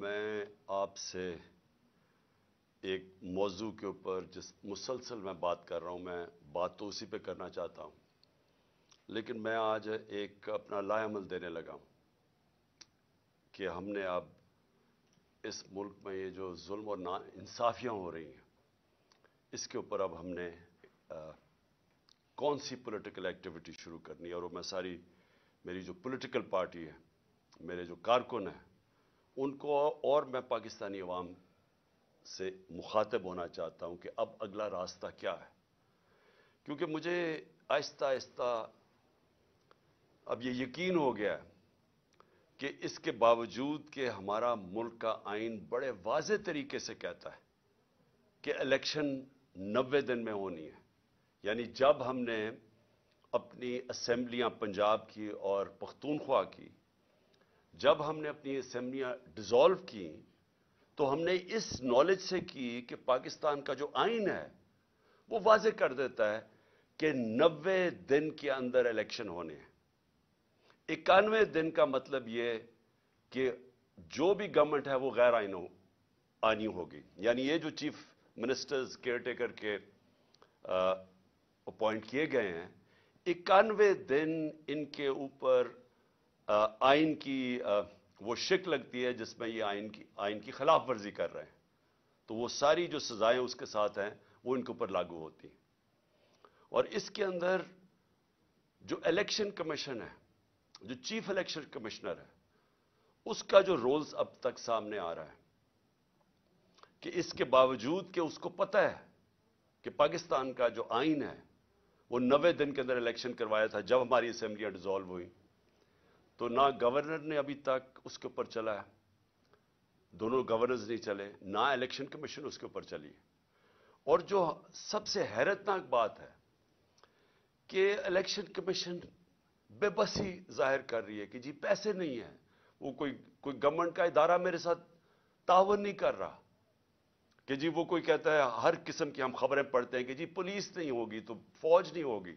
मैं आपसे एक मौजू के ऊपर जिस मुसलसल मैं बात कर रहा हूँ मैं बात तो उसी पे करना चाहता हूँ लेकिन मैं आज एक अपना लाएमल देने लगा हूँ कि हमने अब इस मुल्क में ये जो जुल्म और ना इंसाफियाँ हो रही हैं इसके ऊपर अब हमने आ, कौन सी पॉलिटिकल एक्टिविटी शुरू करनी है और मैं सारी मेरी जो पॉलिटिकल पार्टी है मेरे जो कारकुन हैं उनको और मैं पाकिस्तानी अवाम से मुखातब होना चाहता हूँ कि अब अगला रास्ता क्या है क्योंकि मुझे आहिस्ता आहिस्ता अब ये यकीन हो गया है कि इसके बावजूद कि हमारा मुल्क का आइन बड़े वाज तरीके से कहता है कि इलेक्शन नब्बे दिन में होनी है यानी जब हमने अपनी असम्बलियाँ पंजाब की और पख्तूनख्वा की जब हमने अपनी असेंबलियां डिजॉल्व की तो हमने इस नॉलेज से की कि पाकिस्तान का जो आइन है वो वाज कर देता है कि नब्बे दिन के अंदर इलेक्शन होने हैं इक्यानवे दिन का मतलब ये कि जो भी गवर्नमेंट है वो गैर आइन हो आनी होगी यानी ये जो चीफ मिनिस्टर्स केयर टेकर के अपॉइंट किए गए हैं इक्यानवे दिन इनके ऊपर आइन की वो शिक लगती है जिसमें ये आइन की आइन की खिलाफ वर्जी कर रहे हैं तो वो सारी जो सजाएं उसके साथ हैं वो इनके ऊपर लागू होती हैं और इसके अंदर जो इलेक्शन कमीशन है जो चीफ इलेक्शन कमिश्नर है उसका जो रोल्स अब तक सामने आ रहा है कि इसके बावजूद के उसको पता है कि पाकिस्तान का जो आइन है वो नवे दिन के अंदर इलेक्शन करवाया था जब हमारी असेंबलियां डिजॉल्व हुई तो ना गवर्नर ने अभी तक उसके ऊपर चला है दोनों गवर्नर्स नहीं चले ना इलेक्शन कमीशन उसके ऊपर चली और जो सबसे हैरतनाक बात है कि इलेक्शन कमीशन बेबसी जाहिर कर रही है कि जी पैसे नहीं है वो कोई कोई गवर्नमेंट का इदारा मेरे साथ तावन नहीं कर रहा कि जी वो कोई कहता है हर किस्म की हम खबरें पढ़ते हैं कि जी पुलिस नहीं होगी तो फौज नहीं होगी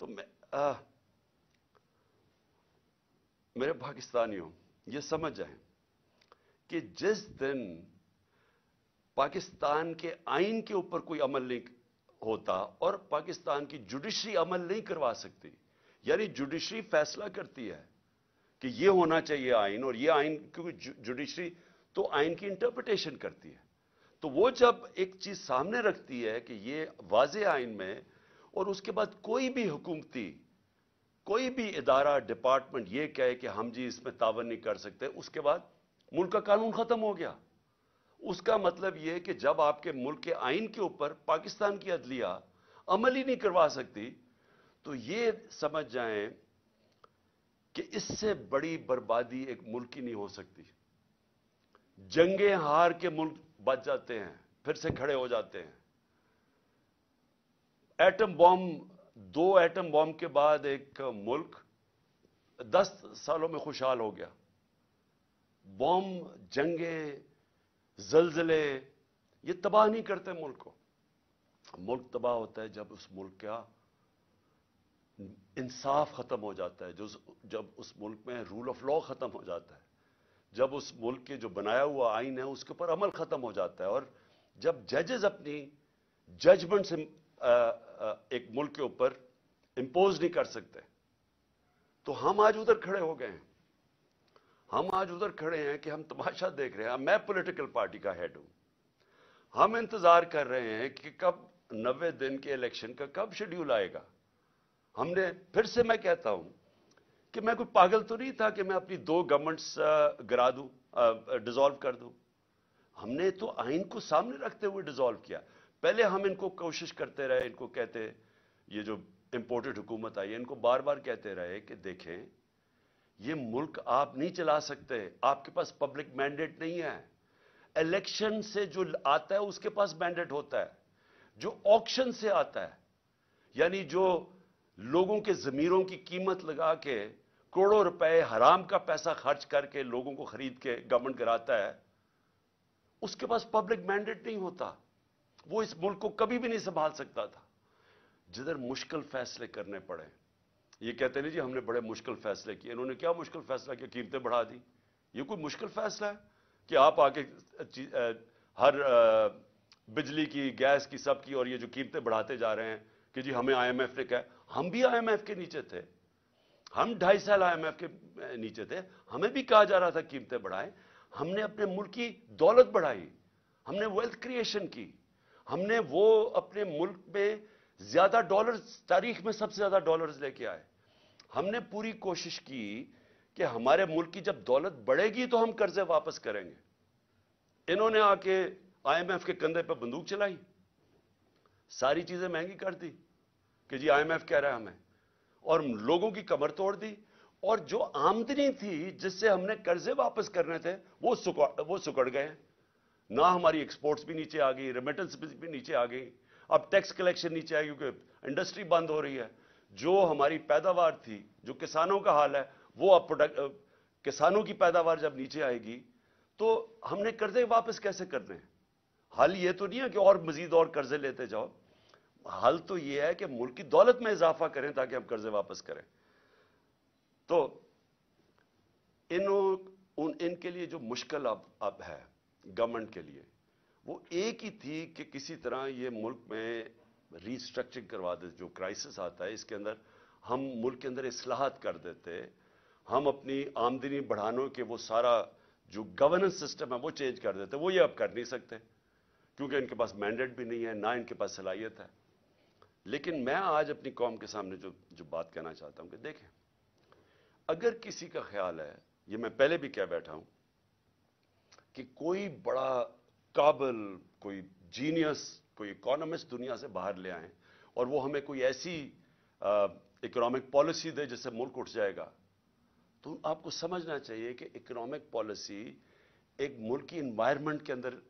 तो मैं आ, मेरे पाकिस्तानियों ये समझ जाएं कि जिस दिन पाकिस्तान के आइन के ऊपर कोई अमल नहीं होता और पाकिस्तान की जुडिशरी अमल नहीं करवा सकती यानी जुडिशरी फैसला करती है कि ये होना चाहिए आइन और ये आइन क्योंकि जुडिशरी तो आइन की इंटरप्रिटेशन करती है तो वो जब एक चीज सामने रखती है कि ये वाज आइन में और उसके बाद कोई भी हुकूमती कोई भी इदारा डिपार्टमेंट यह कहे कि हम जी इसमें तावन नहीं कर सकते उसके बाद मुल्क का कानून ख़त्म हो गया उसका मतलब यह कि जब आपके मुल्क के आइन के ऊपर पाकिस्तान की अदलिया अमल ही नहीं करवा सकती तो यह समझ जाए कि इससे बड़ी बर्बादी एक मुल्क की नहीं हो सकती जंगे हार के मुल्क बच जाते हैं फिर से खड़े हो जाते हैं एटम बॉम्ब दो एटम बॉम्ब के बाद एक मुल्क दस सालों में खुशहाल हो गया बॉम्ब जंगे जलजले ये तबाह नहीं करते मुल्क को मुल्क तबाह होता है जब उस मुल्क का इंसाफ खत्म हो जाता है जो जब उस मुल्क में रूल ऑफ लॉ खत्म हो जाता है जब उस मुल्क के जो बनाया हुआ आइन है उसके ऊपर अमल खत्म हो जाता है और जब जजेस अपनी जजमेंट से एक मुल्क के ऊपर इंपोज नहीं कर सकते तो हम आज उधर खड़े हो गए हैं हम आज उधर खड़े हैं कि हम तमाशा देख रहे हैं मैं पॉलिटिकल पार्टी का हेड हूं हम इंतजार कर रहे हैं कि कब नब्बे दिन के इलेक्शन का कब शेड्यूल आएगा हमने फिर से मैं कहता हूं कि मैं कोई पागल तो नहीं था कि मैं अपनी दो गवर्नमेंट्स गिरा दूं डिजॉल्व कर दूं हमने तो आइन को सामने रखते हुए डिजॉल्व किया पहले हम इनको कोशिश करते रहे इनको कहते ये जो इंपोर्टेड हुकूमत आई है इनको बार बार कहते रहे कि देखें ये मुल्क आप नहीं चला सकते आपके पास पब्लिक मैंडेट नहीं है इलेक्शन से जो आता है उसके पास मैंडेट होता है जो ऑक्शन से आता है यानी जो लोगों के ज़मीरों की कीमत लगा के करोड़ों रुपए हराम का पैसा खर्च करके लोगों को खरीद के गवर्नमेंट कराता है उसके पास पब्लिक मैंडेट नहीं होता वो इस मुल्क को कभी भी नहीं संभाल सकता था जिधर मुश्किल फैसले करने पड़े ये कहते नहीं जी हमने बड़े मुश्किल फैसले किए इन्होंने क्या मुश्किल फैसला किया कीमतें बढ़ा दी ये कोई मुश्किल फैसला है कि आप आके हर बिजली की गैस की सब की और ये जो कीमतें बढ़ाते जा रहे हैं कि जी हमें आईएमएफ ने कहा हम भी आईएमएफ के नीचे थे हम ढाई साल आईएमएफ के नीचे थे हमें भी कहा जा रहा था कीमतें बढ़ाएं हमने अपने मुल्क की दौलत बढ़ाई हमने वेल्थ क्रिएशन की हमने वो अपने मुल्क में ज्यादा डॉलर्स तारीख में सबसे ज्यादा डॉलर्स लेके आए हमने पूरी कोशिश की कि हमारे मुल्क की जब दौलत बढ़ेगी तो हम कर्जे वापस करेंगे इन्होंने आके आईएमएफ के कंधे पर बंदूक चलाई सारी चीजें महंगी कर दी कि जी आईएमएफ कह रहा है हमें और लोगों की कमर तोड़ दी और जो आमदनी थी जिससे हमने कर्जे वापस करने थे वो सुकड़ वो सुकड़ गए हैं ना हमारी एक्सपोर्ट्स भी नीचे आ गई रेमिटेंस भी नीचे आ गई अब टैक्स कलेक्शन नीचे आई क्योंकि इंडस्ट्री बंद हो रही है जो हमारी पैदावार थी जो किसानों का हाल है वो अब प्रोडक्ट किसानों की पैदावार जब नीचे आएगी तो हमने कर्जे वापस कैसे करने हैं हल ये तो नहीं है कि और मजीद और कर्जे लेते जाओ हल तो ये है कि मुल्क की दौलत में इजाफा करें ताकि हम कर्जे वापस करें तो इन उन इनके लिए जो मुश्किल अब अब है गवर्नमेंट के लिए वो एक ही थी कि किसी तरह ये मुल्क में रीस्ट्रक्चरिंग करवा देते जो क्राइसिस आता है इसके अंदर हम मुल्क के अंदर असलाहत कर देते हम अपनी आमदनी बढ़ाने के वो सारा जो गवर्नेंस सिस्टम है वो चेंज कर देते वो ये अब कर नहीं सकते क्योंकि इनके पास मैंडेट भी नहीं है ना इनके पास सलाहियत है लेकिन मैं आज अपनी कौम के सामने जो जो बात कहना चाहता हूँ कि देखें अगर किसी का ख्याल है ये मैं पहले भी कह बैठा हूँ कि कोई बड़ा काबिल कोई जीनियस कोई इकोनॉमिस्ट दुनिया से बाहर ले आए और वो हमें कोई ऐसी इकोनॉमिक पॉलिसी दे जिससे मुल्क उठ जाएगा तो आपको समझना चाहिए कि इकोनॉमिक पॉलिसी एक मुल्क की इन्वायरमेंट के अंदर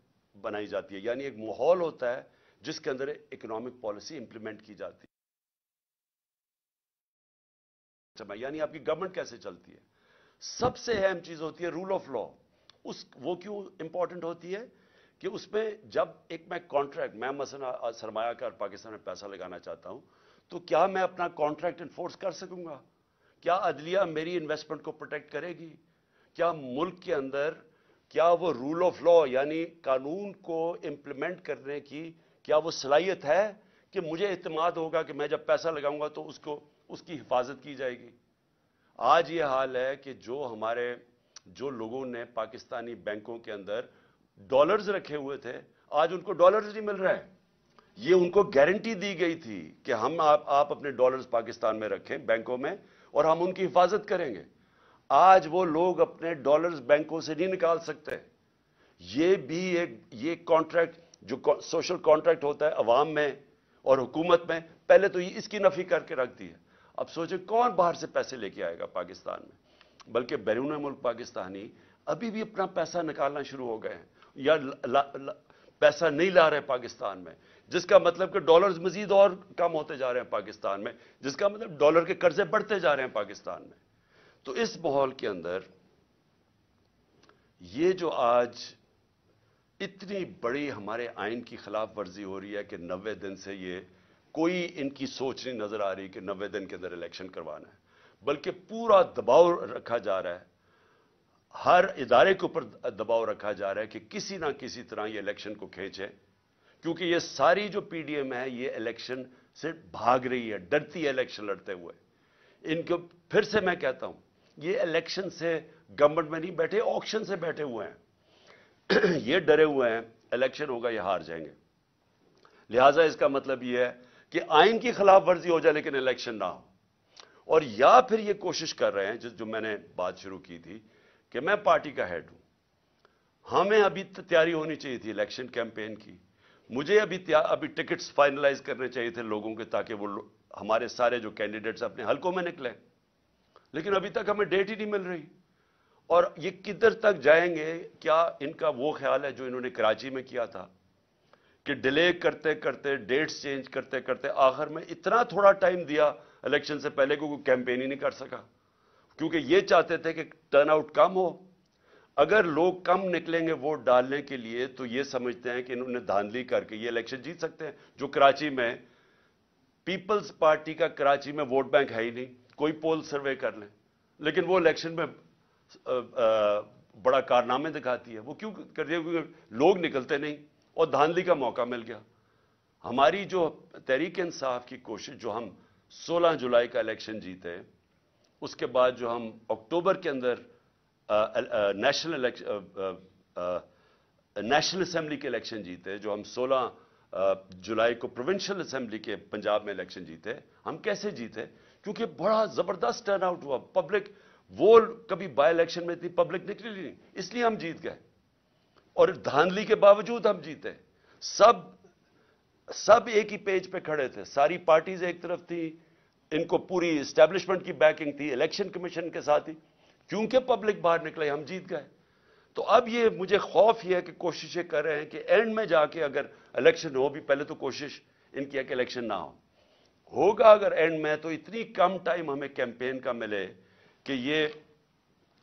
बनाई जाती है यानी एक माहौल होता है जिसके अंदर इकोनॉमिक पॉलिसी इंप्लीमेंट की जाती है अच्छा, यानी आपकी गवर्नमेंट कैसे चलती है सबसे अहम चीज होती है रूल ऑफ लॉ उस वो क्यों इंपॉर्टेंट होती है कि उसमें जब एक मैं कॉन्ट्रैक्ट मैं मसला सरमायाकार पाकिस्तान में पैसा लगाना चाहता हूं तो क्या मैं अपना कॉन्ट्रैक्ट इन्फोर्स कर सकूंगा क्या अदलिया मेरी इन्वेस्टमेंट को प्रोटेक्ट करेगी क्या मुल्क के अंदर क्या वो रूल ऑफ लॉ यानी कानून को इंप्लीमेंट करने की क्या वो सलाहियत है कि मुझे इतमाद होगा कि मैं जब पैसा लगाऊंगा तो उसको उसकी हिफाजत की जाएगी आज ये हाल है कि जो हमारे जो लोगों ने पाकिस्तानी बैंकों के अंदर डॉलर्स रखे हुए थे आज उनको डॉलर्स नहीं मिल रहा है ये उनको गारंटी दी गई थी कि हम आप, आप अपने डॉलर्स पाकिस्तान में रखें बैंकों में और हम उनकी हिफाजत करेंगे आज वो लोग अपने डॉलर्स बैंकों से नहीं निकाल सकते ये भी एक ये कॉन्ट्रैक्ट जो सोशल कॉन्ट्रैक्ट होता है अवाम में और हुकूमत में पहले तो ये इसकी नफी करके रख दी है अब सोचे कौन बाहर से पैसे लेके आएगा पाकिस्तान में बल्कि बैरून मुल्क पाकिस्तानी अभी भी अपना पैसा निकालना शुरू हो गए हैं या ला, ला, पैसा नहीं ला रहे पाकिस्तान में जिसका मतलब कि डॉलर्स मजीद और कम होते जा रहे हैं पाकिस्तान में जिसका मतलब डॉलर के कर्जे बढ़ते जा रहे हैं पाकिस्तान में तो इस माहौल के अंदर ये जो आज इतनी बड़ी हमारे आइन की खिलाफ वर्जी हो रही है कि नब्बे दिन से ये कोई इनकी सोच नहीं नजर आ रही कि नब्बे दिन के अंदर इलेक्शन करवाना है बल्कि पूरा दबाव रखा जा रहा है हर इदारे के ऊपर दबाव रखा जा रहा है कि किसी ना किसी तरह ये इलेक्शन को खींचे क्योंकि ये सारी जो पी पीडीएम है ये इलेक्शन से भाग रही है डरती है इलेक्शन लड़ते हुए इनको फिर से मैं कहता हूं ये इलेक्शन से गवर्नमेंट में नहीं बैठे ऑप्शन से बैठे हुए हैं ये डरे हुए हैं इलेक्शन होगा ये हार जाएंगे लिहाजा इसका मतलब यह है कि आइन की खिलाफ वर्जी हो जाए लेकिन इलेक्शन ना हो और या फिर ये कोशिश कर रहे हैं जो मैंने बात शुरू की थी कि मैं पार्टी का हेड हूं हमें अभी तैयारी होनी चाहिए थी इलेक्शन कैंपेन की मुझे अभी अभी टिकट्स फाइनलाइज करने चाहिए थे लोगों के ताकि वो हमारे सारे जो कैंडिडेट्स अपने हलकों में निकले लेकिन अभी तक हमें डेट ही नहीं मिल रही और ये किधर तक जाएंगे क्या इनका वो ख्याल है जो इन्होंने कराची में किया था कि डिले करते करते डेट्स चेंज करते करते आखिर में इतना थोड़ा टाइम दिया इलेक्शन से पहले क्योंकि कोई कैंपेन ही नहीं कर सका क्योंकि ये चाहते थे कि टर्नआउट कम हो अगर लोग कम निकलेंगे वोट डालने के लिए तो ये समझते हैं कि इन्होंने धांधली करके ये इलेक्शन जीत सकते हैं जो कराची में पीपल्स पार्टी का कराची में वोट बैंक है ही नहीं कोई पोल सर्वे कर लें लेकिन वो इलेक्शन में आ, आ, बड़ा कारनामे दिखाती है वो क्यों कर दिया क्योंकि लोग निकलते नहीं और धांधली का मौका मिल गया हमारी जो तहरीक इंसाफ की कोशिश जो हम 16 जुलाई का इलेक्शन जीते उसके बाद जो हम अक्टूबर के अंदर नेशनल इलेक्शन नेशनल असेंबली के इलेक्शन जीते जो हम 16 जुलाई को प्रोविंशियल असेंबली के पंजाब में इलेक्शन जीते हम कैसे जीते क्योंकि बड़ा ज़बरदस्त टर्न आउट हुआ पब्लिक वो कभी बाय इलेक्शन में इतनी पब्लिक निकली नहीं इसलिए हम जीत गए और धांधली के बावजूद हम जीते सब सब एक ही पेज पे खड़े थे सारी पार्टीज एक तरफ थी इनको पूरी स्टैब्लिशमेंट की बैकिंग थी इलेक्शन कमीशन के साथ ही क्योंकि पब्लिक बाहर निकले हम जीत गए तो अब ये मुझे खौफ ही है कि कोशिशें कर रहे हैं कि एंड में जाके अगर इलेक्शन हो भी पहले तो कोशिश इनकी है कि इलेक्शन ना हो होगा अगर एंड में तो इतनी कम टाइम हमें कैंपेन का मिले कि ये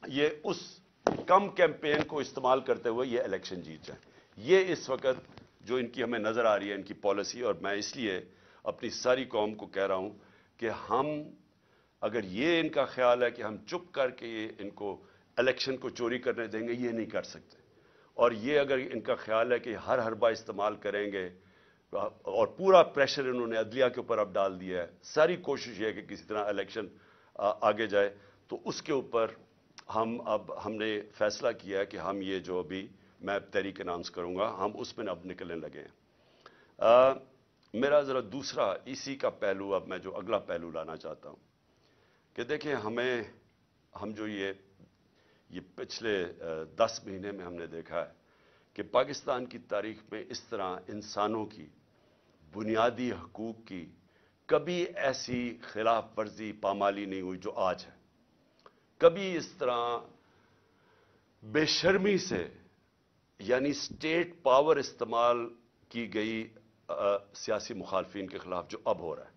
ये उस कम कैंपेन को इस्तेमाल करते हुए ये इलेक्शन जीत जाए ये इस वक्त जो इनकी हमें नज़र आ रही है इनकी पॉलिसी और मैं इसलिए अपनी सारी कौम को कह रहा हूँ कि हम अगर ये इनका ख्याल है कि हम चुप करके ये इनको इलेक्शन को चोरी करने देंगे ये नहीं कर सकते और ये अगर इनका ख्याल है कि हर हरबा इस्तेमाल करेंगे और पूरा प्रेशर इन्होंने अदलिया के ऊपर अब डाल दिया है सारी कोशिश है कि किसी तरह इलेक्शन आगे जाए तो उसके ऊपर हम अब हमने फैसला किया है कि हम ये जो अभी मैं तहरीक अनाउंस करूंगा हम उसमें अब निकलने लगे हैं मेरा ज़रा दूसरा इसी का पहलू अब मैं जो अगला पहलू लाना चाहता हूँ कि देखें हमें हम जो ये ये पिछले दस महीने में हमने देखा है कि पाकिस्तान की तारीख में इस तरह इंसानों की बुनियादी हकूक़ की कभी ऐसी खिलाफ वर्जी पामाली नहीं हुई जो आज है कभी इस तरह बेशर्मी से यानी स्टेट पावर इस्तेमाल की गई सियासी मुखालफी के खिलाफ जो अब हो रहा है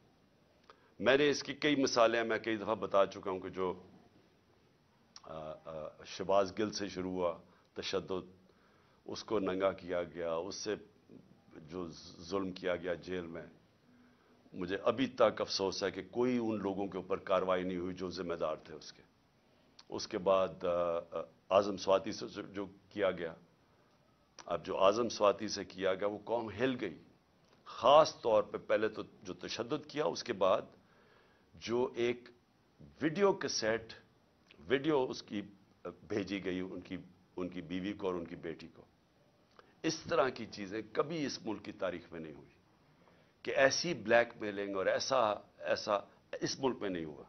मैंने इसकी कई मिसालें मैं कई दफ़ा बता चुका हूँ कि जो शबाज गिल से शुरू हुआ तशद उसको नंगा किया गया उससे जो जुल्म किया गया जेल में मुझे अभी तक अफसोस है कि कोई उन लोगों के ऊपर कार्रवाई नहीं हुई जो जिम्मेदार थे उसके उसके बाद आज़म स्वाति से जो किया गया अब जो आज़म स्वाति से किया गया वो कौम हिल गई ख़ास तौर पर पहले तो जो तशद किया उसके बाद जो एक वीडियो के सेट वीडियो उसकी भेजी गई उनकी उनकी बीवी को और उनकी बेटी को इस तरह की चीज़ें कभी इस मुल्क की तारीख में नहीं हुई कि ऐसी ब्लैक मेलिंग और ऐसा ऐसा इस मुल्क में नहीं हुआ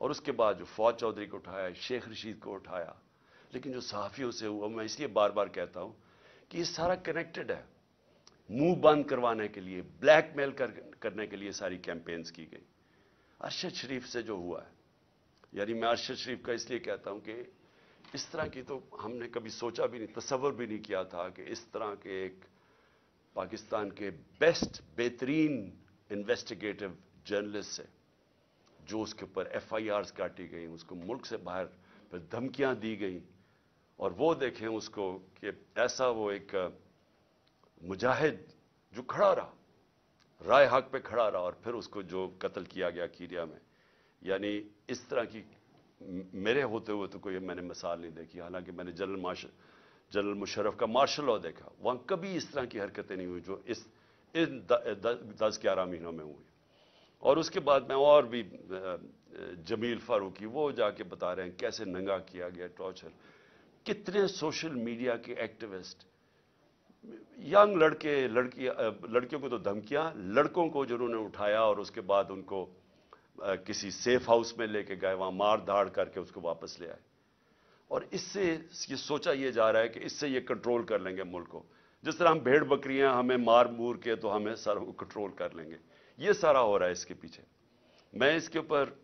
और उसके बाद जो फौज चौधरी को उठाया शेख रशीद को उठाया लेकिन जो सहाफ़ियों से हुआ मैं इसलिए बार बार कहता हूँ कि ये सारा कनेक्टेड है मुंह बंद करवाने के लिए ब्लैकमेल कर, करने के लिए सारी कैंपेन्स की गई अरशद शरीफ से जो हुआ है यानी मैं अरशद शरीफ का इसलिए कहता हूं कि इस तरह की तो हमने कभी सोचा भी नहीं तस्वर भी नहीं किया था कि इस तरह के एक पाकिस्तान के बेस्ट बेहतरीन इन्वेस्टिगेटिव जर्नलिस्ट से जो उसके ऊपर एफ आई काटी गई उसको मुल्क से बाहर फिर धमकियां दी गई और वो देखें उसको कि ऐसा वो एक मुजाहिद जो खड़ा रहा राय हक पे खड़ा रहा और फिर उसको जो कत्ल किया गया कीरिया में यानी इस तरह की मेरे होते हुए तो कोई मैंने मिसाल नहीं देखी हालांकि मैंने जनरल मार्शल जनरल मुशरफ का मार्शल लॉ देखा वहाँ कभी इस तरह की हरकतें नहीं हुई जो इस इन दस ग्यारह महीनों में हुई और उसके बाद मैं और भी जमील फारूकी वो जाके बता रहे हैं कैसे नंगा किया गया टॉर्चर कितने सोशल मीडिया के एक्टिविस्ट यंग लड़के लड़की लड़कियों को तो धमकियां लड़कों को जिन्होंने उठाया और उसके बाद उनको किसी सेफ हाउस में लेके गए वहां मार धाड़ करके उसको वापस ले आए और इससे ये सोचा ये जा रहा है कि इससे ये कंट्रोल कर लेंगे मुल्क को जिस तरह हम भेड़ बकरियां हमें मार मूर के तो हमें सारा कंट्रोल कर लेंगे ये सारा हो रहा है इसके पीछे मैं इसके ऊपर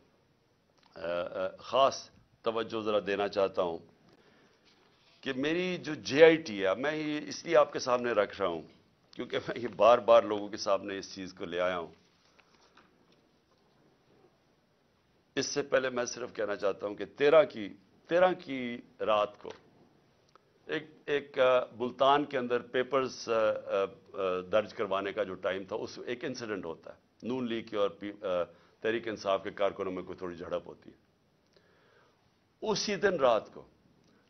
ख़ास तवज्जो ज़रा देना चाहता हूँ कि मेरी जो टी है मैं ये इसलिए आपके सामने रख रहा हूं क्योंकि मैं ये बार बार लोगों के सामने इस चीज़ को ले आया हूं इससे पहले मैं सिर्फ कहना चाहता हूं कि तेरह की तेरह की रात को एक एक मुल्तान के अंदर पेपर्स दर्ज करवाने का जो टाइम था उस एक इंसिडेंट होता है नून लीग की और तहरीक इंसाफ के कारकुनों में कोई थोड़ी झड़प होती है उसी दिन रात को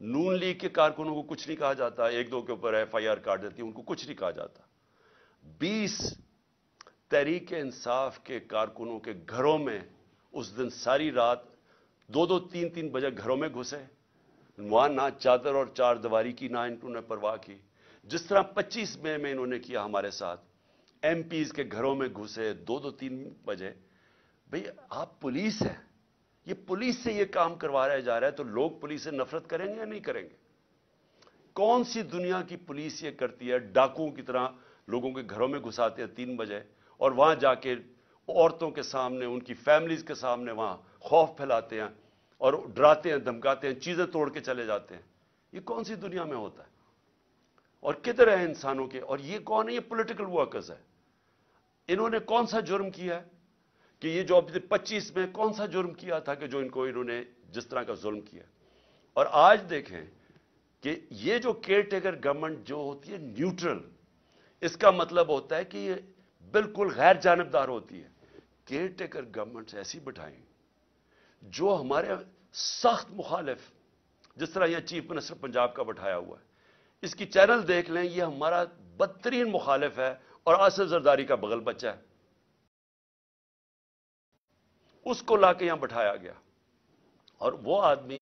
नून लीग के कारकुनों को कुछ नहीं कहा जाता एक दो के ऊपर एफ आई आर काट देती उनको कुछ नहीं कहा जाता बीस तहरीक इंसाफ के कारकुनों के घरों में उस दिन सारी रात दो दो तीन तीन बजे घरों में घुसे वहां ना चादर और चार दीवारी की ना इन्होंने परवाह की जिस तरह पच्चीस मई में इन्होंने किया हमारे साथ एम पीज के घरों में घुसे दो दो तीन बजे भाई आप पुलिस हैं ये पुलिस से ये काम करवाया जा रहा है तो लोग पुलिस से नफरत करेंगे या नहीं करेंगे कौन सी दुनिया की पुलिस ये करती है डाकुओं की तरह लोगों के घरों में घुसाते हैं तीन बजे और वहां जाके औरतों के सामने उनकी फैमिलीज के सामने वहां खौफ फैलाते हैं और डराते हैं धमकाते हैं चीजें तोड़ के चले जाते हैं ये कौन सी दुनिया में होता है और किधर है इंसानों के और ये कौन है ये पॉलिटिकल वर्कर्स है इन्होंने कौन सा जुर्म किया है कि ये जो अब पच्चीस में कौन सा जुर्म किया था कि जो इनको इन्होंने जिस तरह का जुल्म किया और आज देखें कि ये जो केयर टेकर गवर्नमेंट जो होती है न्यूट्रल इसका मतलब होता है कि ये बिल्कुल गैर जानबदार होती है केयर टेकर गवर्नमेंट ऐसी बिठाएं जो हमारे सख्त मुखालिफ जिस तरह यह चीफ मिनिस्टर पंजाब का बैठाया हुआ है इसकी चैनल देख लें यह हमारा बदतरीन मुखालिफ है और आसिफ जरदारी का बगल बच्चा है उसको ला के यहां बैठाया गया और वो आदमी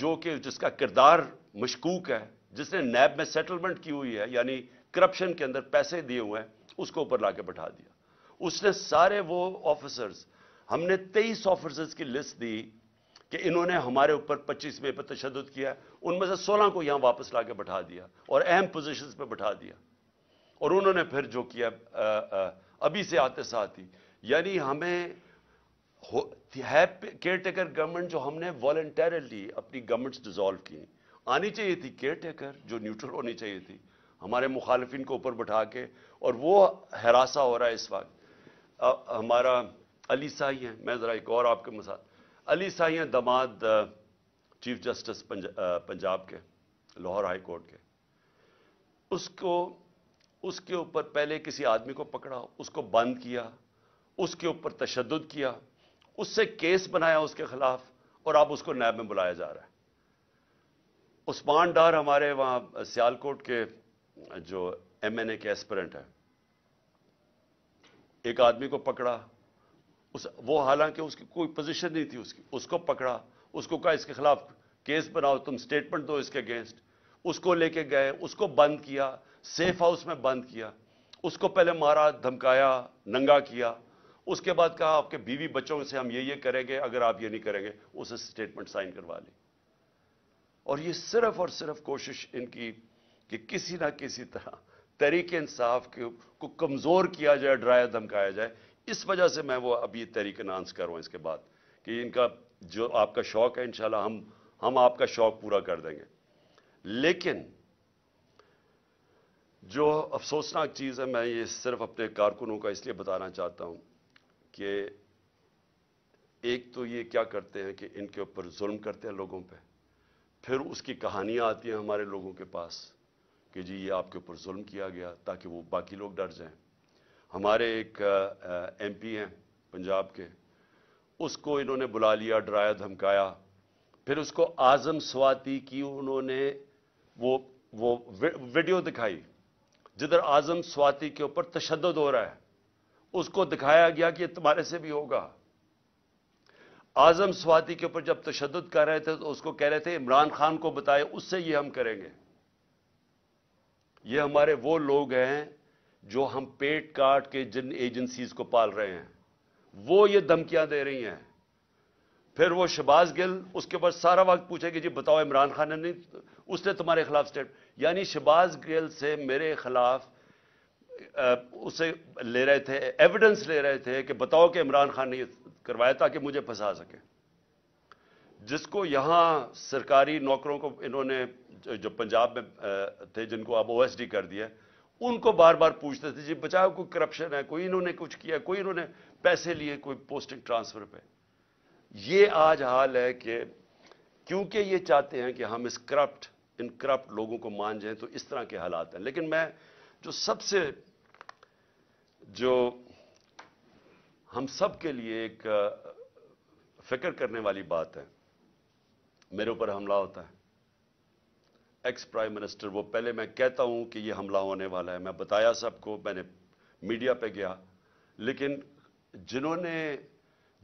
जो कि जिसका किरदार मशकूक है जिसने नैब में सेटलमेंट की हुई है यानी करप्शन के अंदर पैसे दिए हुए हैं उसको ऊपर ला के बैठा दिया उसने सारे वो ऑफिसर्स हमने तेईस ऑफिसर्स की लिस्ट दी कि इन्होंने हमारे ऊपर पच्चीस में पर तशद किया उनमें से सोलह को यहां वापस ला के बैठा दिया और अहम पोजिशन पर बैठा दिया और उन्होंने फिर जो किया आ, आ, अभी से आते साथ ही यानी हमें है केयर टेकर गवर्नमेंट जो हमने वॉलेंटरली अपनी गवर्नमेंट्स डिजॉल्व की आनी चाहिए थी केयर टेकर जो न्यूट्रल होनी चाहिए थी हमारे मुखालफिन को ऊपर बैठा के और वो हरासा हो रहा है इस वक्त हमारा अली साई है मैं ज़रा एक और आपके मसाद अली साई हैं दमाद चीफ जस्टिस पंज, पंजाब के लाहौर हाई कोर्ट के उसको उसके ऊपर पहले किसी आदमी को पकड़ा उसको बंद किया उसके ऊपर तशद किया उससे केस बनाया उसके खिलाफ और अब उसको नैब में बुलाया जा रहा है उस्मान डार हमारे वहां सियालकोट के जो एम एन ए के एस्परेंट है एक आदमी को पकड़ा उस वो हालांकि उसकी कोई पोजीशन नहीं थी उसकी उसको पकड़ा उसको कहा इसके खिलाफ केस बनाओ तुम स्टेटमेंट दो इसके अगेंस्ट उसको लेके गए उसको बंद किया सेफ हाउस में बंद किया उसको पहले मारा धमकाया नंगा किया उसके बाद कहा आपके बीवी बच्चों से हम ये ये करेंगे अगर आप ये नहीं करेंगे उसे स्टेटमेंट साइन करवा ली और ये सिर्फ और सिर्फ कोशिश इनकी कि किसी ना किसी तरह तरीके इंसाफ को कमज़ोर किया जाए डराया धमकाया जाए इस वजह से मैं वो अभी तरीके नांस कर रहा हूं इसके बाद कि इनका जो आपका शौक है इंशाल्लाह हम हम आपका शौक पूरा कर देंगे लेकिन जो अफसोसनाक चीज़ है मैं ये सिर्फ अपने कारकुनों का इसलिए बताना चाहता हूं कि एक तो ये क्या करते हैं कि इनके ऊपर जुल्म करते हैं लोगों पे फिर उसकी कहानियाँ आती हैं हमारे लोगों के पास कि जी ये आपके ऊपर जुल्म किया गया ताकि वो बाकी लोग डर जाएं हमारे एक एम पी हैं पंजाब के उसको इन्होंने बुला लिया डराया धमकाया फिर उसको आज़म स्वाति की उन्होंने वो वो वीडियो दिखाई जिधर आज़म स्वाति के ऊपर तशद हो रहा है उसको दिखाया गया कि तुम्हारे से भी होगा आजम स्वाति के ऊपर जब तशद कर रहे थे तो उसको कह रहे थे इमरान खान को बताए उससे यह हम करेंगे यह हमारे वो लोग हैं जो हम पेट काट के जिन एजेंसीज को पाल रहे हैं वो ये धमकियां दे रही हैं फिर वो शबाज गिल उसके ऊपर सारा वक्त पूछे कि जी बताओ इमरान खान ने नहीं उसने तुम्हारे खिलाफ स्टेट यानी शबाज गिल से मेरे खिलाफ उसे ले रहे थे एविडेंस ले रहे थे कि बताओ कि इमरान खान ने करवाया ताकि मुझे फंसा सके जिसको यहां सरकारी नौकरों को इन्होंने जो पंजाब में थे जिनको अब ओएसडी कर दिया उनको बार बार पूछते थे जी बचाओ कोई करप्शन है कोई इन्होंने कुछ किया कोई इन्होंने पैसे लिए कोई पोस्टिंग ट्रांसफर पे ये आज हाल है कि क्योंकि ये चाहते हैं कि हम इस करप्ट इन करप्ट लोगों को मान जाएं तो इस तरह के हालात हैं लेकिन मैं जो सबसे जो हम सब के लिए एक फिक्र करने वाली बात है मेरे ऊपर हमला होता है एक्स प्राइम मिनिस्टर वो पहले मैं कहता हूं कि ये हमला होने वाला है मैं बताया सबको मैंने मीडिया पे गया लेकिन जिन्होंने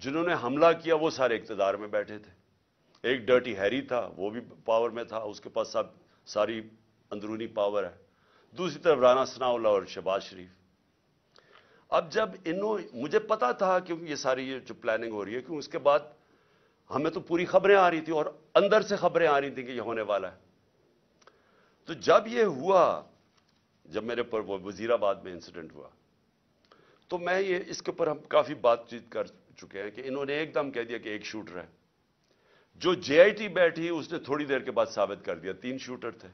जिन्होंने हमला किया वो सारे इकतदार में बैठे थे एक डर्टी हैरी था वो भी पावर में था उसके पास सब सारी अंदरूनी पावर है दूसरी तरफ राना सनाउल्ला और शहबाज शरीफ अब जब इन्हों मुझे पता था कि ये सारी ये जो प्लानिंग हो रही है क्योंकि उसके बाद हमें तो पूरी खबरें आ रही थी और अंदर से खबरें आ रही थी कि यह होने वाला है तो जब यह हुआ जब मेरे पर वो वजीराबाद में इंसिडेंट हुआ तो मैं ये इसके ऊपर हम काफ़ी बातचीत कर चुके हैं कि इन्होंने एकदम कह दिया कि एक शूटर है जो जेआईटी बैठी उसने थोड़ी देर के बाद साबित कर दिया तीन शूटर थे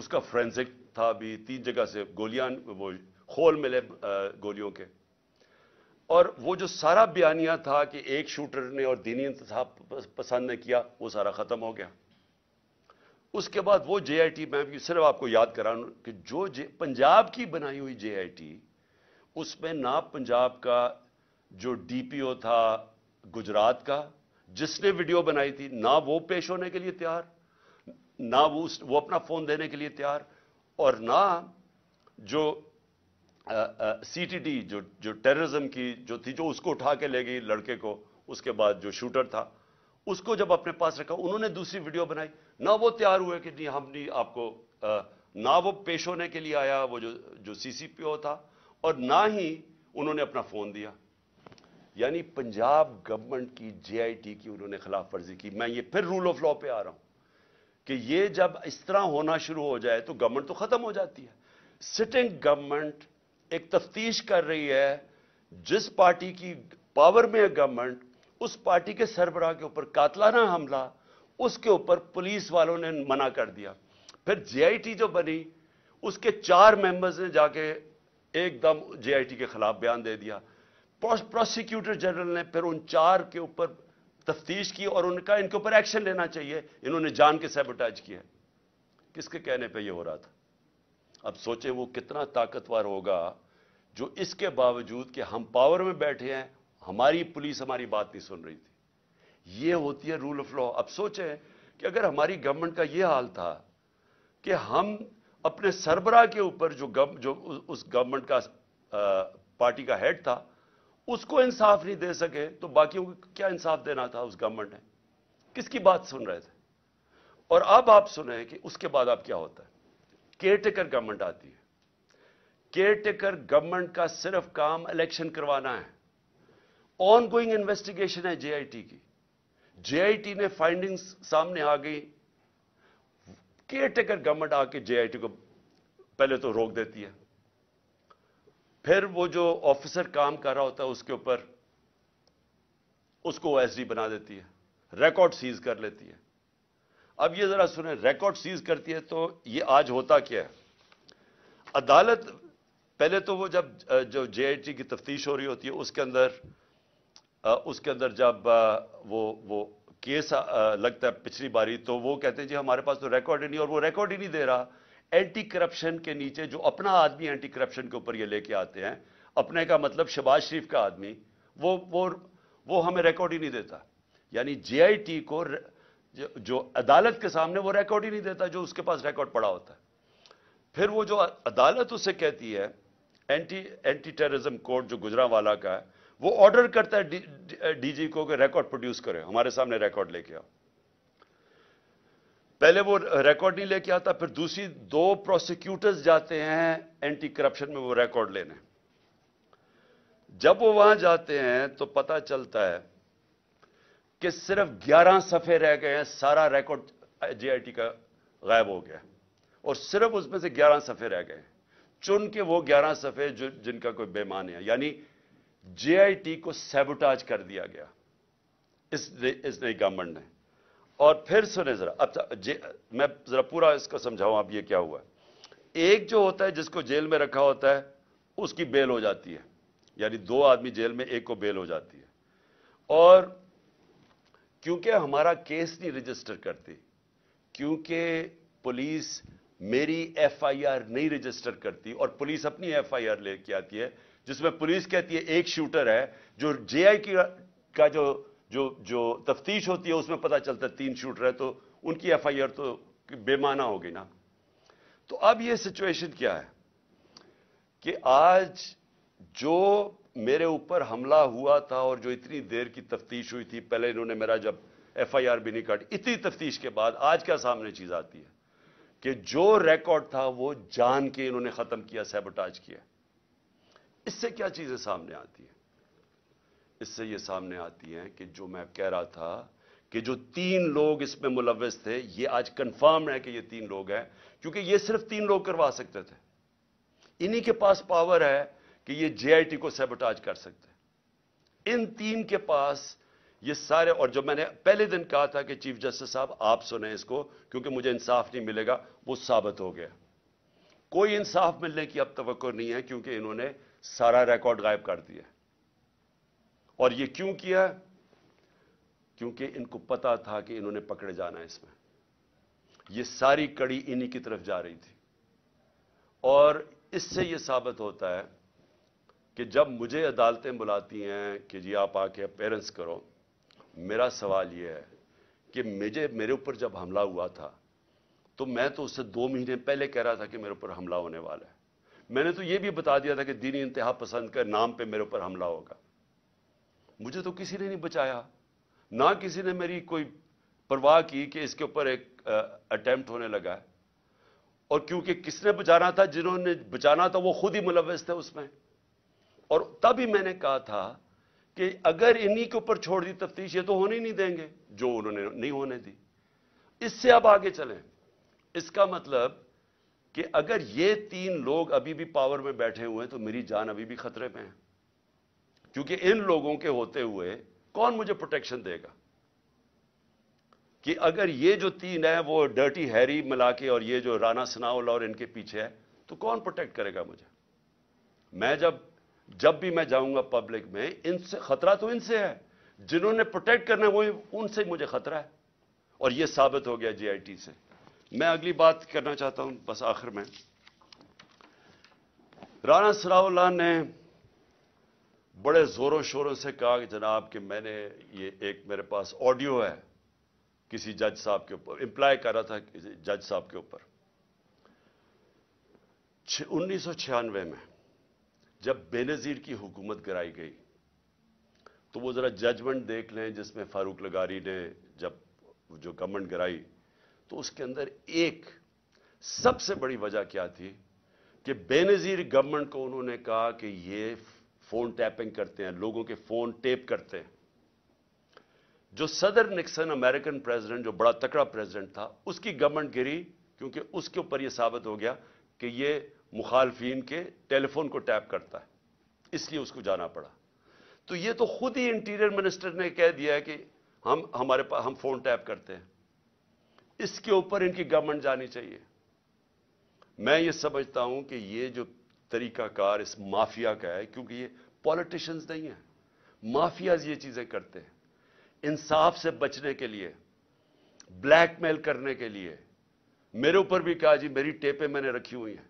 उसका फ्रेंसिक था भी तीन जगह से गोलियां वो खोल मिले गोलियों के और वो जो सारा बयानिया था कि एक शूटर ने और दीनी इंतजाम पसंद ने किया वो सारा ख़त्म हो गया उसके बाद वो जे आई टी मैं सिर्फ आपको याद करा कि जो पंजाब की बनाई हुई जे आई टी उसमें ना पंजाब का जो डी पी ओ था गुजरात का जिसने वीडियो बनाई थी ना वो पेश होने के लिए तैयार ना वो उस वो अपना फ़ोन देने के लिए तैयार और ना जो सी टी डी जो जो टेररिज्म की जो थी जो उसको उठा के ले गई लड़के को उसके बाद जो शूटर था उसको जब अपने पास रखा उन्होंने दूसरी वीडियो बनाई ना वो तैयार हुए कि नहीं हम नहीं आपको आ, ना वो पेश होने के लिए आया वो जो जो सीसीपीओ था और ना ही उन्होंने अपना फ़ोन दिया यानी पंजाब गवर्नमेंट की जेआईटी की उन्होंने खिलाफ वर्जी की मैं ये फिर रूल ऑफ लॉ पे आ रहा हूं कि ये जब इस तरह होना शुरू हो जाए तो गवर्नमेंट तो खत्म हो जाती है सिटिंग गवर्नमेंट एक तफ्तीश कर रही है जिस पार्टी की पावर में है गवर्नमेंट उस पार्टी के सरबराह के ऊपर कातलाना हमला उसके ऊपर पुलिस वालों ने मना कर दिया फिर जेआईटी जो बनी उसके चार मेंबर्स ने जाके एकदम जेआईटी के खिलाफ बयान दे दिया प्रोसिक्यूटर जनरल ने फिर उन चार के ऊपर तफ्तीश की और उनका इनके ऊपर एक्शन लेना चाहिए इन्होंने जान के सेबोटाज किया किसके कहने पे ये हो रहा था अब सोचें वो कितना ताकतवर होगा जो इसके बावजूद कि हम पावर में बैठे हैं हमारी पुलिस हमारी बात नहीं सुन रही थी ये होती है रूल ऑफ लॉ अब सोचें कि अगर हमारी गवर्नमेंट का ये हाल था कि हम अपने सरबराह के ऊपर जो गव, जो उस गवर्नमेंट का आ, पार्टी का हेड था उसको इंसाफ नहीं दे सके तो बाकियों को क्या इंसाफ देना था उस गवर्नमेंट ने किसकी बात सुन रहे थे और अब आप सुने कि उसके बाद अब क्या होता है केयरटेकर गवर्नमेंट आती है केयरटेकर गवर्नमेंट का सिर्फ काम इलेक्शन करवाना है ऑन गोइंग इन्वेस्टिगेशन है जेआईटी की जेआईटी ने फाइंडिंग्स सामने आ गई केयरटेकर गवर्नमेंट आके जेआईटी को पहले तो रोक देती है फिर वो जो ऑफिसर काम कर रहा होता है उसके ऊपर उसको डी बना देती है रिकॉर्ड सीज कर लेती है अब ये जरा सुने रिकॉर्ड सीज करती है तो ये आज होता क्या है अदालत पहले तो वो जब जो टी की तफ्तीश हो रही होती है उसके अंदर उसके अंदर जब वो वो केस लगता है पिछली बारी तो वो कहते हैं जी हमारे पास तो रिकॉर्ड ही नहीं और वो रिकॉर्ड ही नहीं दे रहा एंटी करप्शन के नीचे जो अपना आदमी एंटी करप्शन के ऊपर ये लेके आते हैं अपने का मतलब शबाज शरीफ का आदमी वो वो वो हमें रिकॉर्ड ही नहीं देता यानी जेआईटी को जो, जो अदालत के सामने वो रिकॉर्ड ही नहीं देता जो उसके पास रिकॉर्ड पड़ा होता है फिर वो जो अदालत उसे कहती है एंटी एंटी टेररिज्म कोर्ट जो गुजरावाला का है वो ऑर्डर करता है डीजी डी, को कि रिकॉर्ड प्रोड्यूस करें हमारे सामने रिकॉर्ड लेके आओ पहले वो रिकॉर्ड नहीं लेके आता फिर दूसरी दो प्रोसिक्यूटर्स जाते हैं एंटी करप्शन में वो रिकॉर्ड लेने जब वो वहां जाते हैं तो पता चलता है कि सिर्फ 11 सफ़े रह गए हैं सारा रिकॉर्ड जीआईटी का गायब हो गया और सिर्फ उसमें से 11 सफ़े रह गए चुन के वो 11 सफ़े जो जिनका कोई बेमान है यानी जीआईटी को सेबोटाज कर दिया गया इस इस नई गवर्नमेंट ने और फिर सुने जरा अब मैं जरा पूरा इसको समझाऊं अब ये क्या हुआ एक जो होता है जिसको जेल में रखा होता है उसकी बेल हो जाती है यानी दो आदमी जेल में एक को बेल हो जाती है और क्योंकि हमारा केस नहीं रजिस्टर करती क्योंकि पुलिस मेरी एफआईआर नहीं रजिस्टर करती और पुलिस अपनी एफआईआर लेके आती है जिसमें पुलिस कहती है एक शूटर है जो जेआई की का जो जो जो तफ्तीश होती है उसमें पता चलता है तीन शूटर है तो उनकी एफ आई आर तो बेमाना हो गई ना तो अब ये सिचुएशन क्या है कि आज जो मेरे ऊपर हमला हुआ था और जो इतनी देर की तफ्तीश हुई थी पहले इन्होंने मेरा जब एफ आई आर भी नहीं काटी इतनी तफ्तीश के बाद आज क्या सामने चीज आती है कि जो रिकॉर्ड था वो जान के इन्होंने खत्म किया सैबोटाज किया इससे क्या चीजें सामने आती हैं इससे ये सामने आती हैं कि जो मैं कह रहा था कि जो तीन लोग इसमें मुलविस थे ये आज कंफर्म है कि ये तीन लोग हैं क्योंकि ये सिर्फ तीन लोग करवा सकते थे इन्हीं के पास पावर है कि ये जेआईटी को सेबोटाज कर सकते इन तीन के पास ये सारे और जो मैंने पहले दिन कहा था कि चीफ जस्टिस साहब आप सुने इसको क्योंकि मुझे इंसाफ नहीं मिलेगा वो साबित हो गया कोई इंसाफ मिलने की अब तो नहीं है क्योंकि इन्होंने सारा रिकॉर्ड गायब कर दिया और ये क्यों किया क्योंकि इनको पता था कि इन्होंने पकड़े जाना है इसमें ये सारी कड़ी इन्हीं की तरफ जा रही थी और इससे ये साबित होता है कि जब मुझे अदालतें बुलाती हैं कि जी आप आके पेरेंट्स करो मेरा सवाल ये है कि मुझे मेरे ऊपर जब हमला हुआ था तो मैं तो उससे दो महीने पहले कह रहा था कि मेरे ऊपर हमला होने वाला है मैंने तो ये भी बता दिया था कि दीनी इंतहा पसंद कर नाम पे मेरे ऊपर हमला होगा मुझे तो किसी ने नहीं बचाया ना किसी ने मेरी कोई परवाह की कि इसके ऊपर एक अटैम्प्ट होने लगा है और क्योंकि किसने बचाना था जिन्होंने बचाना था वो खुद ही मुलवस थे उसमें और तभी मैंने कहा था कि अगर इन्हीं के ऊपर छोड़ दी तफ्तीश ये तो होने ही नहीं देंगे जो उन्होंने नहीं होने दी इससे अब आगे चलें इसका मतलब कि अगर ये तीन लोग अभी भी पावर में बैठे हुए हैं तो मेरी जान अभी भी खतरे में है क्योंकि इन लोगों के होते हुए कौन मुझे प्रोटेक्शन देगा कि अगर ये जो तीन है वो डर्टी हैरी मिला के और ये जो राना सनाउल और इनके पीछे है तो कौन प्रोटेक्ट करेगा मुझे मैं जब जब भी मैं जाऊंगा पब्लिक में इनसे खतरा तो इनसे है जिन्होंने प्रोटेक्ट करना है वो उनसे मुझे खतरा है और ये साबित हो गया जीआईटी से मैं अगली बात करना चाहता हूं बस आखिर में राना सराउल्ला ने बड़े जोरों शोरों से कहा कि जनाब कि मैंने ये एक मेरे पास ऑडियो है किसी जज साहब के ऊपर इंप्लाय कर रहा था जज साहब के ऊपर उन्नीस सौ छियानवे में जब बेनज़ीर की हुकूमत कराई गई तो वो ज़रा जजमेंट देख लें जिसमें फारूक लगारी ने जब जो गवर्नमेंट कराई तो उसके अंदर एक सबसे बड़ी वजह क्या थी कि बेनज़ीर गवर्नमेंट को उन्होंने कहा कि ये फोन टैपिंग करते हैं लोगों के फोन टेप करते हैं जो सदर निक्सन अमेरिकन प्रेसिडेंट जो बड़ा तकड़ा प्रेसिडेंट था उसकी गवर्नमेंट गिरी क्योंकि उसके ऊपर यह साबित हो गया कि यह मुखालफी के टेलीफोन को टैप करता है इसलिए उसको जाना पड़ा तो यह तो खुद ही इंटीरियर मिनिस्टर ने कह दिया कि हम हमारे पास हम फोन टैप करते हैं इसके ऊपर इनकी गवर्नमेंट जानी चाहिए मैं ये समझता हूं कि ये जो तरीकाकार इस माफिया का है क्योंकि ये पॉलिटिशियंस नहीं है माफियाज ये चीजें करते हैं इंसाफ से बचने के लिए ब्लैकमेल करने के लिए मेरे ऊपर भी कहा जी मेरी टेपें मैंने रखी हुई हैं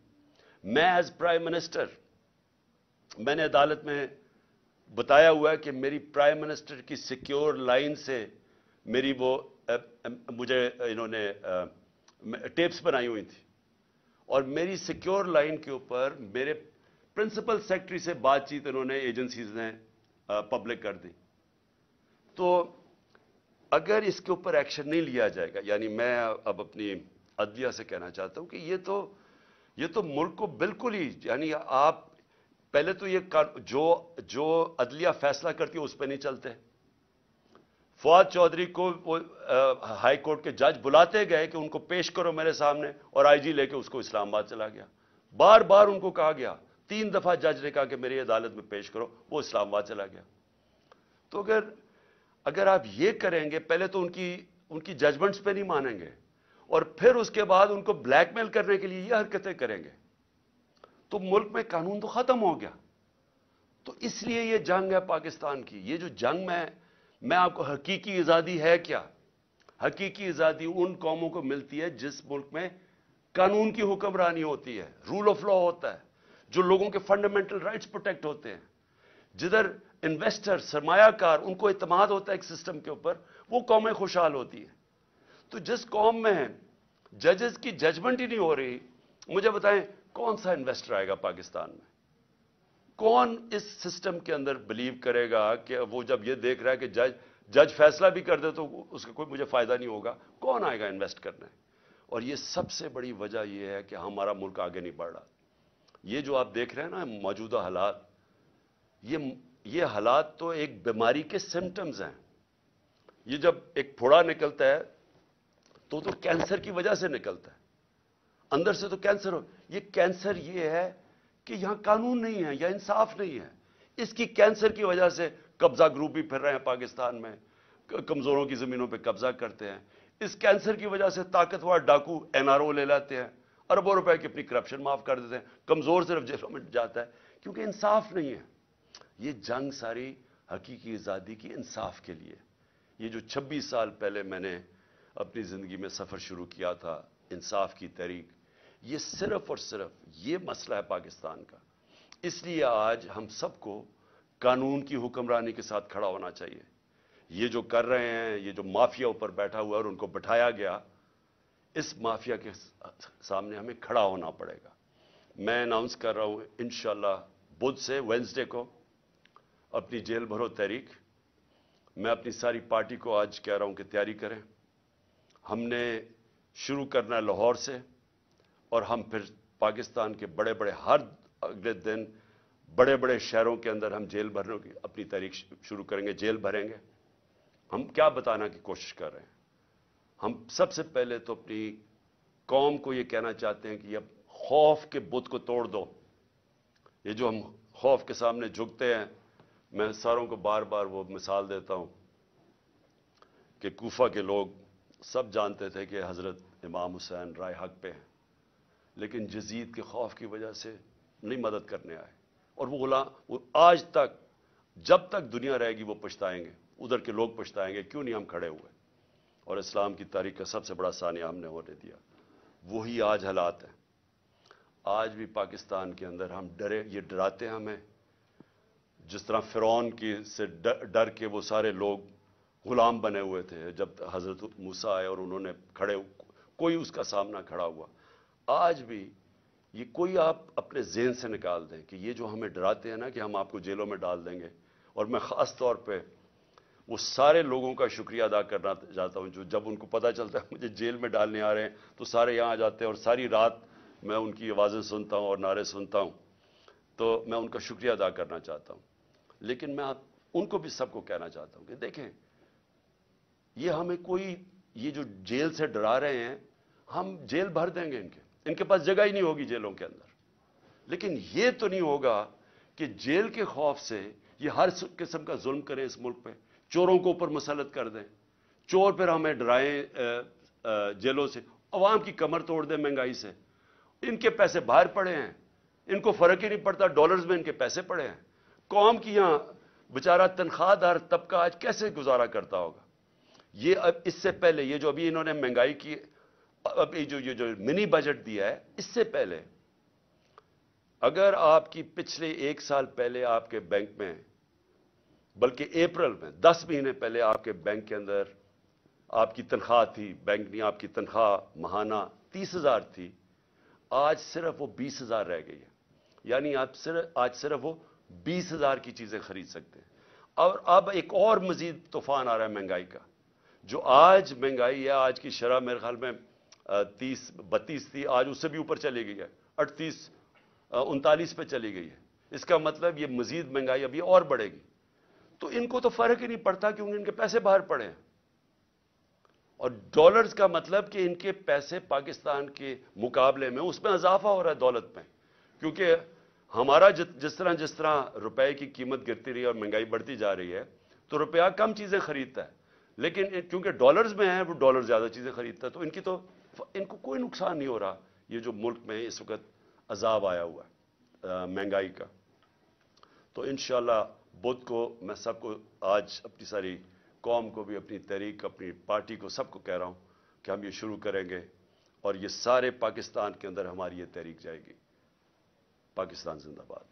मैं एज प्राइम मिनिस्टर मैंने अदालत में बताया हुआ है कि मेरी प्राइम मिनिस्टर की सिक्योर लाइन से मेरी वो मुझे इन्होंने टेप्स बनाई हुई थी और मेरी सिक्योर लाइन के ऊपर मेरे प्रिंसिपल सेक्रेटरी से बातचीत उन्होंने एजेंसीज ने पब्लिक कर दी तो अगर इसके ऊपर एक्शन नहीं लिया जाएगा यानी मैं अब अपनी अदलिया से कहना चाहता हूं कि ये तो ये तो मुल्क को बिल्कुल ही यानी आप पहले तो ये जो जो अदलिया फैसला करती है उस पर नहीं चलते फवाद चौधरी को वो हाई कोर्ट के जज बुलाते गए कि उनको पेश करो मेरे सामने और आईजी लेके उसको इस्लामाबाद चला गया बार बार उनको कहा गया तीन दफा जज ने कहा कि मेरी अदालत में पेश करो वो इस्लामाबाद चला गया तो अगर अगर आप ये करेंगे पहले तो उनकी उनकी जजमेंट्स पे नहीं मानेंगे और फिर उसके बाद उनको ब्लैकमेल करने के लिए ये हरकतें करेंगे तो मुल्क में कानून तो खत्म हो गया तो इसलिए ये जंग है पाकिस्तान की ये जो जंग में मैं आपको हकीकी आज़ादी है क्या हकीकी आज़ादी उन कौमों को मिलती है जिस मुल्क में कानून की हुक्मरानी होती है रूल ऑफ लॉ होता है जो लोगों के फंडामेंटल राइट्स प्रोटेक्ट होते हैं जिधर इन्वेस्टर सरमायाकार उनको इतमाद होता है एक सिस्टम के ऊपर वो कौमें खुशहाल होती हैं तो जिस कौम में जजेस की जजमेंट ही नहीं हो रही मुझे बताएं कौन सा इन्वेस्टर आएगा पाकिस्तान में कौन इस सिस्टम के अंदर बिलीव करेगा कि वो जब ये देख रहा है कि जज जज फैसला भी कर दे तो उसका कोई मुझे फ़ायदा नहीं होगा कौन आएगा इन्वेस्ट करने और ये सबसे बड़ी वजह यह है कि हमारा मुल्क आगे नहीं बढ़ रहा ये जो आप देख रहे हैं ना मौजूदा हालात ये ये हालात तो एक बीमारी के सिम्टम्स हैं ये जब एक फोड़ा निकलता है तो तो कैंसर की वजह से निकलता है अंदर से तो कैंसर हो ये कैंसर ये है कि यहां कानून नहीं है या इंसाफ नहीं है इसकी कैंसर की वजह से कब्जा ग्रुप भी फिर रहे हैं पाकिस्तान में कमजोरों की जमीनों पर कब्जा करते हैं इस कैंसर की वजह से ताकतवर डाकू एनआरओ ले लाते हैं अरबों रुपए की अपनी करप्शन माफ कर देते हैं कमजोर सिर्फ जेलों में जाता है क्योंकि इंसाफ नहीं है ये जंग सारी हकीकी आज़ादी की इंसाफ के लिए ये जो 26 साल पहले मैंने अपनी ज़िंदगी में सफ़र शुरू किया था इंसाफ की तहरीक ये सिर्फ और सिर्फ ये मसला है पाकिस्तान का इसलिए आज हम सबको कानून की हुक्मरानी के साथ खड़ा होना चाहिए ये जो कर रहे हैं ये जो माफिया ऊपर बैठा हुआ है और उनको बैठाया गया इस माफिया के सामने हमें खड़ा होना पड़ेगा मैं अनाउंस कर रहा हूँ इन बुध से वेंसडे को अपनी जेल भरो तहरीक मैं अपनी सारी पार्टी को आज कह रहा हूँ कि तैयारी करें हमने शुरू करना है लाहौर से और हम फिर पाकिस्तान के बड़े बड़े हर अगले दिन बड़े बड़े शहरों के अंदर हम जेल भरने की अपनी तारीख शुरू करेंगे जेल भरेंगे हम क्या बताना की कोशिश कर रहे हैं हम सबसे पहले तो अपनी कौम को ये कहना चाहते हैं कि अब खौफ के बुत को तोड़ दो ये जो हम खौफ के सामने झुकते हैं मैं सारों को बार बार वो मिसाल देता हूँ कि कोफा के लोग सब जानते थे कि हज़रत इमाम हुसैन राय हक पे हैं लेकिन जजीद के खौफ की वजह से नहीं मदद करने आए और वो गुलाम वो आज तक जब तक दुनिया रहेगी वो पछताएंगे उधर के लोग पछताएंगे क्यों नहीं हम खड़े हुए और इस्लाम की तारीख का सबसे बड़ा सानिया हमने होने दिया वही आज हालात हैं आज भी पाकिस्तान के अंदर हम डरे ये डराते हैं हमें जिस तरह फ़िरौन की से डर के वो सारे लोग गुलाम बने हुए थे जब हज़रत मूसा आए और उन्होंने खड़े कोई उसका सामना खड़ा हुआ आज भी ये कोई आप अपने जेन से निकाल दें कि ये जो हमें डराते हैं ना कि हम आपको जेलों में डाल देंगे और मैं ख़ास तौर पर वो सारे लोगों का शुक्रिया अदा करना चाहता हूँ जो जब उनको पता चलता है मुझे जेल में डालने आ रहे हैं तो सारे यहाँ आ जाते हैं और सारी रात मैं उनकी आवाज़ें सुनता हूँ और नारे सुनता हूँ तो मैं उनका शुक्रिया अदा करना चाहता हूँ लेकिन मैं आप उनको भी सबको कहना चाहता हूँ कि देखें ये हमें कोई ये जो जेल से डरा रहे हैं हम जेल भर देंगे इनके इनके पास जगह ही नहीं होगी जेलों के अंदर लेकिन यह तो नहीं होगा कि जेल के खौफ से ये हर किस्म का जुल्म करें इस मुल्क पे चोरों को ऊपर मसलत कर दें चोर पर हमें डराए जेलों से अवाम की कमर तोड़ दें महंगाई से इनके पैसे बाहर पड़े हैं इनको फर्क ही नहीं पड़ता डॉलर्स में इनके पैसे पड़े हैं कौम की यहाँ बेचारा तनख्वाहदार तबका आज कैसे गुजारा करता होगा ये अब इससे पहले ये जो अभी इन्होंने महंगाई की अब जो ये जो मिनी बजट दिया है इससे पहले अगर आपकी पिछले एक साल पहले आपके बैंक में बल्कि अप्रैल में दस महीने पहले आपके बैंक के अंदर आपकी तनख्वाह थी बैंक ने आपकी तनख्वाह महाना तीस हज़ार थी आज सिर्फ वो बीस हज़ार रह गई है यानी आप सिर्फ आज सिर्फ वो बीस हज़ार की चीज़ें खरीद सकते हैं और अब एक और मजीद तूफान आ रहा है महंगाई का जो आज महंगाई है आज की शरह मेरे ख्याल में तीस बत्तीस थी आज उससे भी ऊपर चली गई है अड़तीस उनतालीस पे चली गई है इसका मतलब ये मजीद महंगाई अभी और बढ़ेगी तो इनको तो फर्क ही नहीं पड़ता क्योंकि इनके पैसे बाहर पड़े हैं और डॉलर्स का मतलब कि इनके पैसे पाकिस्तान के मुकाबले में उसमें इजाफा हो रहा है दौलत में क्योंकि हमारा जिस तरह जिस तरह रुपए की कीमत गिरती रही है और महंगाई बढ़ती जा रही है तो रुपया कम चीज़ें खरीदता है लेकिन क्योंकि डॉलर्स में है वो डॉलर ज़्यादा चीज़ें खरीदता है तो इनकी तो इनको कोई नुकसान नहीं हो रहा ये जो मुल्क में इस वक्त अजाब आया हुआ है महंगाई का तो इन बुद्ध को मैं सबको आज अपनी सारी कौम को भी अपनी तहरीक अपनी पार्टी को सबको कह रहा हूँ कि हम ये शुरू करेंगे और ये सारे पाकिस्तान के अंदर हमारी ये तहरीक जाएगी पाकिस्तान जिंदाबाद